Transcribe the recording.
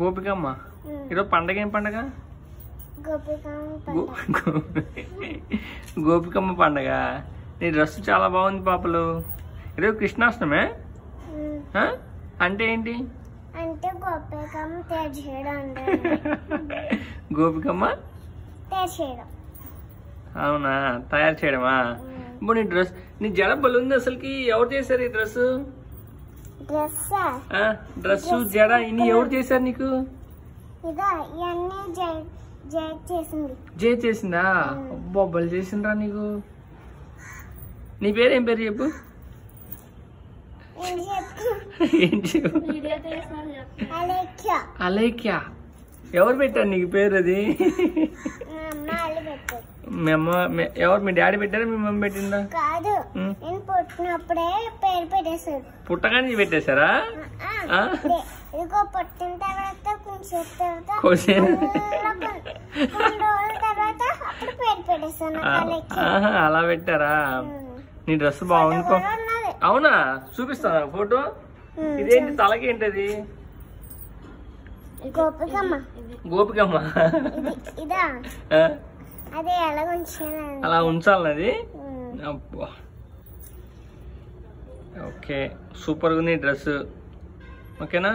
గోపికమ్మ ఈరోజు పండగ ఏం పండగ గోపికమ్మ పండగ నీ డ్రెస్ చాలా బాగుంది పాపలు ఈరోజు కృష్ణాష్టమే అంటే ఏంటి అంటే గోపికమ్మ గోపికమ్మ అవునా తయారు చేయడమా ఇప్పుడు నీ డ్రెస్ నీ జడ బలుంది అసలుకి ఎవరు చేశారు ఈ డ్రెస్ డ్రెస్ జడ ఇన్ని ఎవరు చేశారు నీకు జే చేసిందా బొబ్బలు చేసిండ్రా నీకు నీ పేరు ఏం పేరు చెప్పు అలేఖ్య ఎవరు పెట్టారు నీకు పేరు అది మీ అమ్మ ఎవరు మీ డాడీ పెట్టారా మీ మమ్మీ పెట్టిందా కాదు పుట్టినప్పుడే పేరు పెట్టేశారు పుట్టగానే పెట్టేశారా పుట్టిన తర్వాత కొంచెం తర్వాత అలా పెట్టారా నీ డ్రెస్ బాగుంది అవునా చూపిస్తాను ఫోటో ఇదేంటి తలకి ఏంటది గోపికమ్మ గోపికమ్మ ఇదా అలా ఉంచాలి అది ఓకే సూపర్గా ఉంది డ్రెస్ ఓకేనా